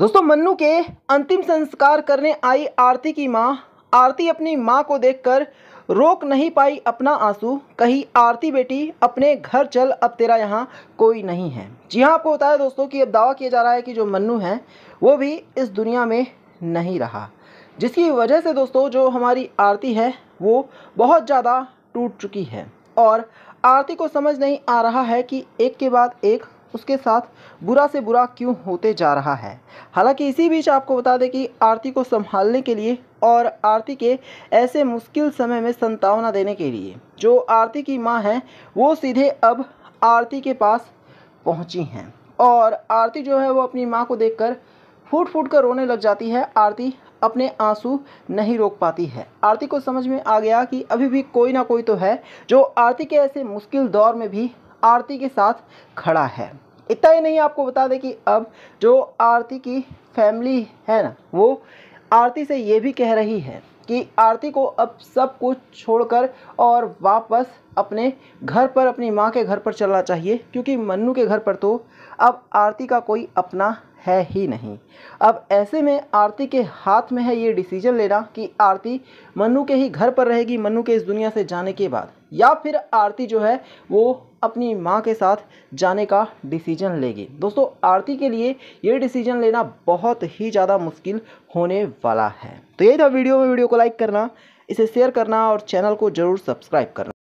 दोस्तों मन्नू के अंतिम संस्कार करने आई आरती की माँ आरती अपनी माँ को देखकर रोक नहीं पाई अपना आंसू कहीं आरती बेटी अपने घर चल अब तेरा यहाँ कोई नहीं है जी हाँ आपको बताया दोस्तों कि अब दावा किया जा रहा है कि जो मन्नू है वो भी इस दुनिया में नहीं रहा जिसकी वजह से दोस्तों जो हमारी आरती है वो बहुत ज़्यादा टूट चुकी है और आरती को समझ नहीं आ रहा है कि एक के बाद एक उसके साथ बुरा से बुरा क्यों होते जा रहा है हालांकि इसी बीच आपको बता दें कि आरती को संभालने के लिए और आरती के ऐसे मुश्किल समय में संतावना देने के लिए जो आरती की माँ हैं वो सीधे अब आरती के पास पहुँची हैं और आरती जो है वो अपनी माँ को कर फूट फूट कर रोने लग जाती है आरती अपने आंसू नहीं रोक पाती है आरती को समझ में आ गया कि अभी भी कोई ना कोई तो है जो आरती के ऐसे मुश्किल दौर में भी आरती के साथ खड़ा है इतना ही नहीं आपको बता दें कि अब जो आरती की फैमिली है ना वो आरती से ये भी कह रही है कि आरती को अब सब कुछ छोड़कर और वापस अपने घर पर अपनी माँ के घर पर चलना चाहिए क्योंकि मन्नू के घर पर तो अब आरती का कोई अपना है ही नहीं अब ऐसे में आरती के हाथ में है ये डिसीजन लेना कि आरती मन्नू के ही घर पर रहेगी मन्नू के इस दुनिया से जाने के बाद या फिर आरती जो है वो अपनी माँ के साथ जाने का डिसीजन लेगी दोस्तों आरती के लिए ये डिसीजन लेना बहुत ही ज़्यादा मुश्किल होने वाला है तो यही था वीडियो में वीडियो को लाइक करना इसे शेयर करना और चैनल को ज़रूर सब्सक्राइब करना